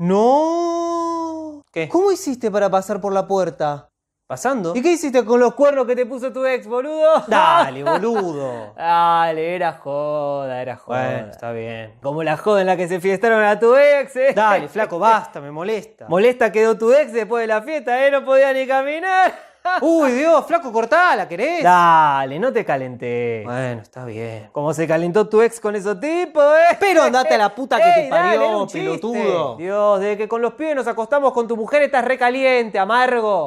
No. ¿Qué? ¿Cómo hiciste para pasar por la puerta? ¿Pasando? ¿Y qué hiciste con los cuernos que te puso tu ex, boludo? Dale, boludo. Dale, era joda, era joda. Bueno, está bien. Como la joda en la que se fiestaron a tu ex, eh. Dale, flaco, basta, me molesta. Molesta quedó tu ex después de la fiesta, eh, no podía ni caminar. Uy, Dios, flaco, cortada, ¿la querés? Dale, no te calenté. Bueno, está bien. Como se calentó tu ex con esos tipo, ¿eh? Pero andate a la puta que te parió, pelotudo. Dios, desde que con los pies nos acostamos con tu mujer estás recaliente, amargo.